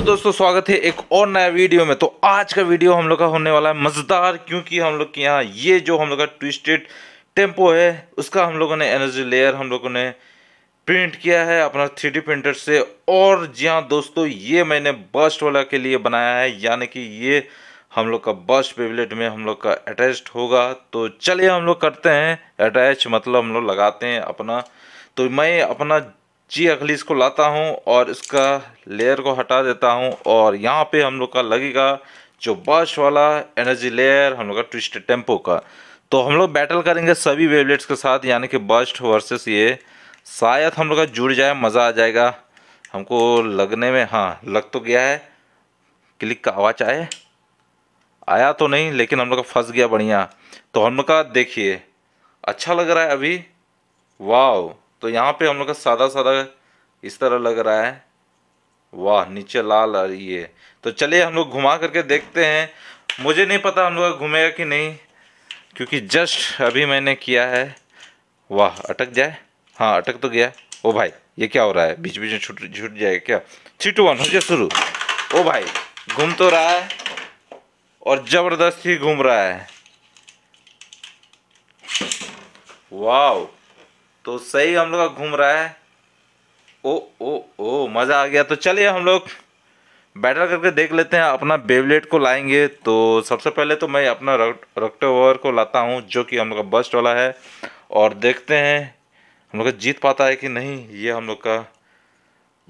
hello तो दोस्तों स्वागत है एक और नया वीडियो में तो आज का वीडियो हम लोग का होने वाला है मज़ेदार क्योंकि हम लोग के यहाँ ये जो हम लोग का ट्विस्टेड टेम्पो है उसका हम लोगों ने एनर्जी लेयर हम लोगों ने प्रिंट किया है अपना थ्री प्रिंटर से और जी हाँ दोस्तों ये मैंने बस्ट वाला के लिए बनाया है यानी कि ये हम लोग का बस्ट पेबलेट में हम लोग का अटैच होगा तो चलिए हम लोग करते हैं अटैच मतलब हम लोग लगाते हैं अपना तो मैं अपना जी अगली इसको लाता हूँ और इसका लेयर को हटा देता हूँ और यहाँ पे हम लोग का लगेगा जो बश वाला एनर्जी लेयर हम लोग का ट्विस्टेड टेम्पो का तो हम लोग बैटल करेंगे सभी वेबलेट्स के साथ यानी कि बस्ट वर्सेस ये शायद हम लोग का जुड़ जाए मज़ा आ जाएगा हमको लगने में हाँ लग तो गया है क्लिक का आवाज़ आए आया तो नहीं लेकिन हम लोग का फंस गया बढ़िया तो हम लोग का देखिए अच्छा लग रहा है अभी वाओ तो यहाँ पे हम लोग का सादा सादा इस तरह लग रहा है वाह नीचे लाल आ रही है तो चलिए हम लोग घुमा करके देखते हैं मुझे नहीं पता हम लोग घूमेगा कि नहीं क्योंकि जस्ट अभी मैंने किया है वाह अटक जाए हाँ अटक तो गया ओ भाई ये क्या हो रहा है बीच बीच में छूट छूट जाएगा क्या थ्री टू वन हो गया शुरू ओ भाई घूम तो रहा है और ज़बरदस्त ही घूम रहा है वाह तो सही हम लोग घूम रहा है ओ ओ ओ मज़ा आ गया तो चलिए हम लोग बैटर करके देख लेते हैं अपना बेबलेट को लाएंगे तो सबसे पहले तो मैं अपना रक्टोवर को लाता हूँ जो कि हम लोग का बस्ट वाला है और देखते हैं हम लोग जीत पाता है कि नहीं ये हम लोग का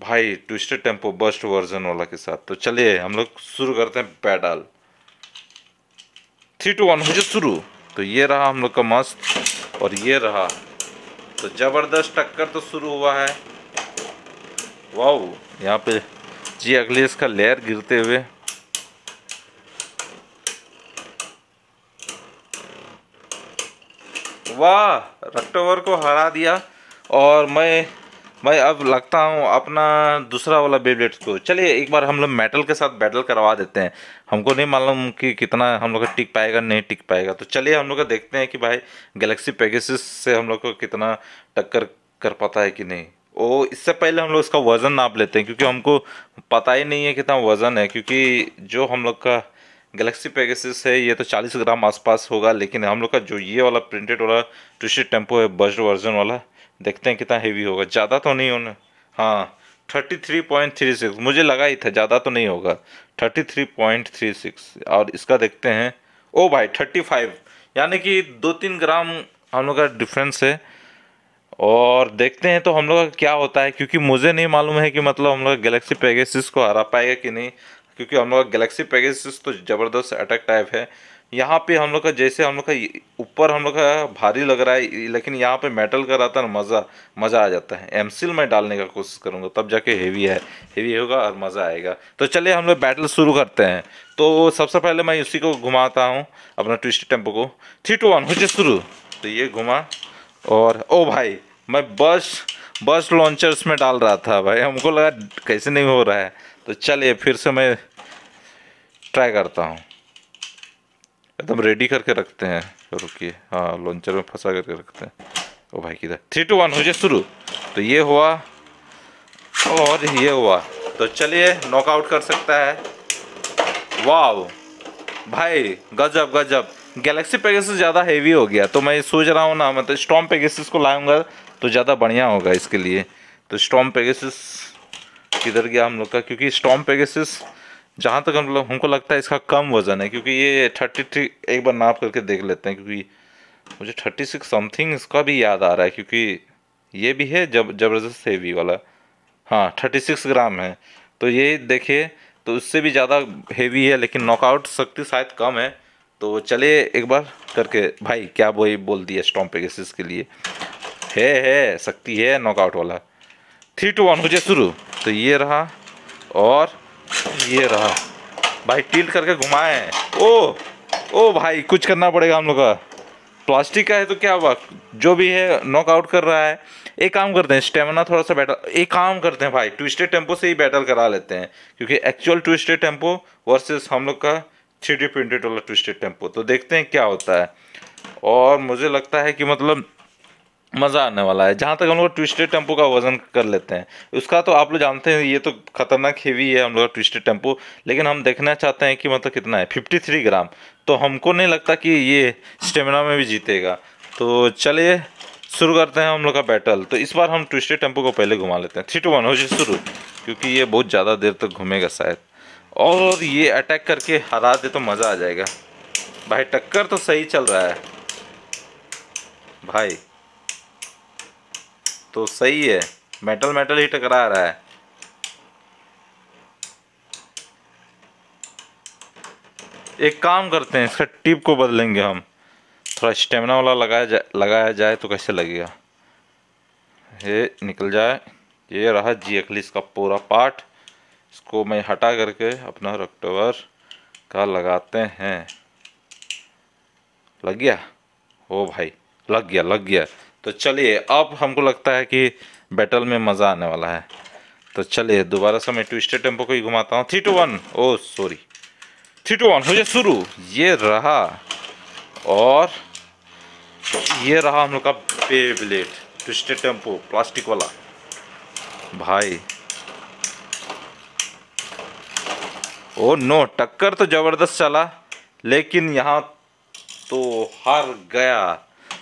भाई ट्विस्टेड टेम्पो बस्ट वर्जन वाला के साथ तो चलिए हम लोग शुरू करते हैं पैडल थ्री टू वन हो जाए शुरू तो ये रहा हम लोग का मस्त और ये रहा तो ज़बरदस्त टक्कर तो शुरू हुआ है वाह यहाँ पे जी अगले इसका लेयर गिरते हुए वाह रक्टोवर को हरा दिया और मैं भाई अब लगता हूँ अपना दूसरा वाला बेबलेट को चलिए एक बार हम लोग मेटल के साथ बैटल करवा देते हैं हमको नहीं मालूम कि कितना हम लोग टिक पाएगा नहीं टिक पाएगा तो चलिए हम लोग देखते हैं कि भाई गैलेक्सी पैकेसिस से हम लोग को कितना टक्कर कर पाता है कि नहीं ओ इससे पहले हम लोग इसका वज़न नाप लेते हैं क्योंकि हमको पता ही नहीं है कितना वज़न है क्योंकि जो हम लोग का गैलेक्सी पैकेसिस है ये तो 40 ग्राम आसपास होगा लेकिन हम लोग का जो ये वाला प्रिंटेड वाला टूशीट टेम्पो है बज्ड वर्जन वाला देखते हैं कितना हेवी होगा ज़्यादा तो नहीं होना हाँ thirty three point three six मुझे लगा ही था ज़्यादा तो नहीं होगा thirty three point three six और इसका देखते हैं ओ भाई थर्टी फाइव यानी कि दो तीन ग्राम हम लोग का डिफरेंस है और देखते हैं तो हम लोग का क्या होता है क्योंकि मुझे नहीं मालूम है कि मतलब हम लोग गैलेक्सी पैगेसिस को हरा पाएगा कि नहीं क्योंकि हम लोग गैलेक्सी पैगेसिस तो ज़बरदस्त अटैक टाइप है यहाँ पे हम लोग का जैसे हम लोग का ऊपर हम लोग का भारी लग रहा है लेकिन यहाँ पे मेटल का रहता है ना मज़ा मज़ा आ जाता है एमसिल में डालने का कोशिश करूँगा तब जाके हेवी है हेवी होगा और मज़ा आएगा तो चलिए हम लोग बैटल शुरू करते हैं तो सबसे पहले मैं उसी को घुमाता हूँ अपना ट्विस्ट टेम्पो को थ्री टू वन हो शुरू तो ये घुमा और ओ भाई मैं बस बस लॉन्चर्स में डाल रहा था भाई हमको लगा कैसे नहीं हो रहा है तो चलिए फिर से मैं ट्राई करता हूँ एकदम रेडी करके रखते हैं रुकिए हाँ लॉन्चर में फंसा करके रखते हैं ओ भाई किधर थ्री टू वन हो जाए शुरू तो ये हुआ और ये हुआ तो चलिए नॉकआउट कर सकता है वाव भाई गजब गजब गैलेक्सी पेगेसिस ज़्यादा हैवी हो गया तो मैं सोच रहा हूँ ना मतलब स्टॉम पैगेसिस को लाऊंगा तो ज़्यादा बढ़िया होगा इसके लिए तो स्टॉम पेगेसिस किधर गया हम लोग का क्योंकि स्टॉम पैगेसिस जहाँ तक हम लोग हमको लगता है इसका कम वज़न है क्योंकि ये थर्टी थ्री एक बार नाप करके देख लेते हैं क्योंकि मुझे थर्टी सिक्स समथिंग इसका भी याद आ रहा है क्योंकि ये भी है जब ज़बरदस्त हेवी वाला हाँ थर्टी सिक्स ग्राम है तो ये देखिए तो उससे भी ज़्यादा हेवी है लेकिन नॉकआउट शक्ति शायद कम है तो चलिए एक बार करके भाई क्या वही बोल दिया स्टॉम्प एगेसिस के लिए है है शक्ति है नॉकआउट वाला थ्री टू वन हो जाए शुरू तो ये रहा और ये रहा भाई टिल्ट करके घुमाए ओ ओ भाई कुछ करना पड़ेगा हम लोग का प्लास्टिक का है तो क्या हुआ जो भी है नॉकआउट कर रहा है एक काम करते हैं स्टेमिना थोड़ा सा बैटल एक काम करते हैं भाई ट्विस्टेड टेम्पो से ही बैटल करा लेते हैं क्योंकि एक्चुअल ट्विस्टेड टेम्पो वर्सेस हम लोग का थ्री प्रिंटेड वाला ट्विस्टेड टेम्पो तो देखते हैं क्या होता है और मुझे लगता है कि मतलब मज़ा आने वाला है जहाँ तक हम लोग ट्विस्टेड टेम्पो का वजन कर लेते हैं उसका तो आप लोग जानते हैं ये तो खतरनाक हेवी है हम लोग का ट्विस्टेड टेम्पो लेकिन हम देखना चाहते हैं कि मतलब कितना है 53 ग्राम तो हमको नहीं लगता कि ये स्टेमिना में भी जीतेगा तो चलिए शुरू करते हैं हम लोग का बैटल तो इस बार हम ट्विस्टेड टेम्पो को पहले घुमा लेते हैं थ्री टू वन हो जाए शुरू क्योंकि ये बहुत ज़्यादा देर तक घूमेगा शायद और ये अटैक करके हरा दे तो मज़ा आ जाएगा भाई टक्कर तो सही चल रहा है भाई तो सही है मेटल मेटल ही टकरा रहा है एक काम करते हैं इसका टिप को बदलेंगे हम थोड़ा स्टेमिना वाला लगाया जाए लगाया जाए तो कैसे लगेगा ये निकल जाए ये रहा जी अखलीस का पूरा पार्ट इसको मैं हटा करके अपना रक्टोवर का लगाते हैं लग गया हो भाई लग गया लग गया तो चलिए अब हमको लगता है कि बैटल में मज़ा आने वाला है तो चलिए दोबारा से मैं ट्विस्टेड टेम्पो को ही घुमाता हूँ three two one oh sorry three two one हो जाए शुरू ये रहा और ये रहा हम लोग का पे ब्लेड ट्विस्टेड टेम्पो प्लास्टिक वाला भाई ओ नो टक्कर तो ज़बरदस्त चला लेकिन यहाँ तो हार गया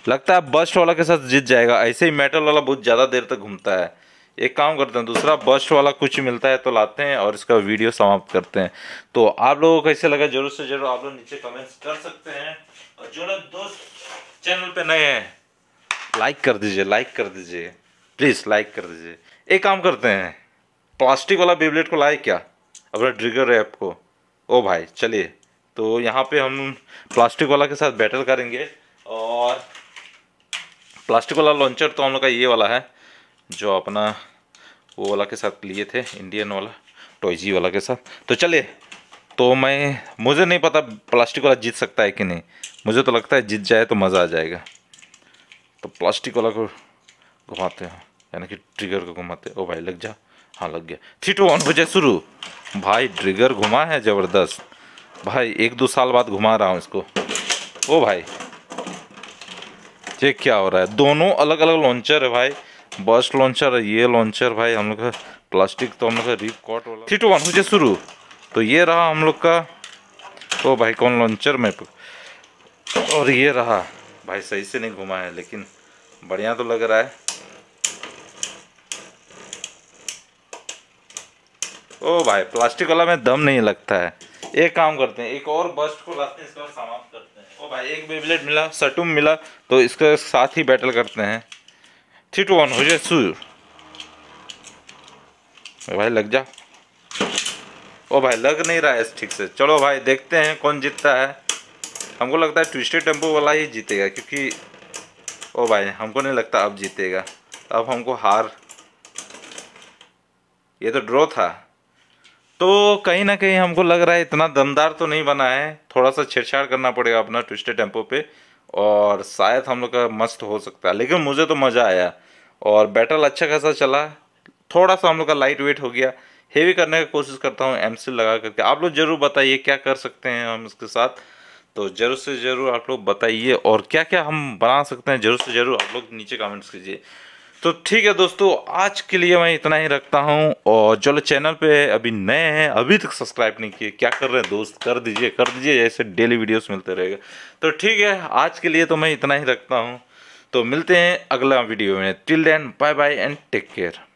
लगता है बस्ट वाला के साथ जीत जाएगा ऐसे ही मेटल वाला बहुत ज़्यादा देर तक घूमता है एक काम करते हैं दूसरा बस्ट वाला कुछ मिलता है तो लाते हैं और इसका वीडियो समाप्त करते हैं तो आप लोगों को कैसे लगा जरूर से जरूर आप लोग नीचे कमेंट्स कर सकते हैं और जो लोग दोस्त चैनल पे नए हैं लाइक कर दीजिए लाइक कर दीजिए प्लीज़ लाइक कर दीजिए एक काम करते हैं प्लास्टिक वाला बेबलेट को लाए क्या अपना ड्रिगर ऐप को ओ भाई चलिए तो यहाँ पे हम प्लास्टिक वाला के साथ बैटल करेंगे और प्लास्टिक वाला लॉन्चर तो हम लोग का ये वाला है जो अपना वो वाला के साथ लिए थे इंडियन वाला टॉयजी वाला के साथ तो चलिए तो मैं मुझे नहीं पता प्लास्टिक वाला जीत सकता है कि नहीं मुझे तो लगता है जीत जाए तो मज़ा आ जाएगा तो प्लास्टिक वाला को घुमाते हैं यानी कि ट्रिगर को घुमाते ओ भाई लग जा हाँ लग गया थ्री टू वन बजे शुरू भाई ट्रिगर घुमा है ज़बरदस्त भाई एक दो साल बाद घुमा रहा हूँ इसको ओ भाई ये क्या हो रहा है दोनों अलग अलग लॉन्चर है भाई बस लॉन्चर है ये लॉन्चर भाई हम लोग का प्लास्टिक तो हम लोग का रिप कॉट वाला थ्री टू वन मुझे शुरू तो ये रहा हम लोग का ओ भाई कौन लॉन्चर में और ये रहा भाई सही से नहीं घुमा है लेकिन बढ़िया तो लग रहा है ओ भाई प्लास्टिक वाला में दम नहीं लगता है एक काम करते हैं एक और बस्ट को लाते हैं इस पर समाप्त करते हैं ओ भाई एक बेबलेट मिला सटुम मिला तो इसके साथ ही बैटल करते हैं थ्री टू वन हो जाए सू भाई लग जा ओ भाई लग नहीं रहा है ठीक से चलो भाई देखते हैं कौन जीतता है हमको लगता है ट्विस्टेड टेम्पो वाला ही जीतेगा क्योंकि ओ भाई हमको नहीं लगता अब जीतेगा अब हमको हार ये तो ड्रॉ था तो कहीं ना कहीं हमको लग रहा है इतना दमदार तो नहीं बना है थोड़ा सा छेड़छाड़ करना पड़ेगा अपना ट्विस्टेड टेम्पो पे और शायद हम लोग का मस्त हो सकता है लेकिन मुझे तो मज़ा आया और बैटल अच्छा खासा चला थोड़ा सा हम लोग का लाइट वेट हो गया हेवी करने की कोशिश करता हूँ एम लगा करके आप लोग ज़रूर बताइए क्या कर सकते हैं हम इसके साथ तो ज़रूर से ज़रूर आप लोग बताइए और क्या क्या हम बना सकते हैं ज़रूर से ज़रूर आप लोग नीचे कमेंट्स कीजिए तो ठीक है दोस्तों आज के लिए मैं इतना ही रखता हूँ और जो चैनल पे अभी नए हैं अभी तक सब्सक्राइब नहीं किए क्या कर रहे हैं दोस्त कर दीजिए कर दीजिए ऐसे डेली वीडियोस मिलते रहेगा तो ठीक है आज के लिए तो मैं इतना ही रखता हूँ तो मिलते हैं अगला वीडियो में till then bye bye and take care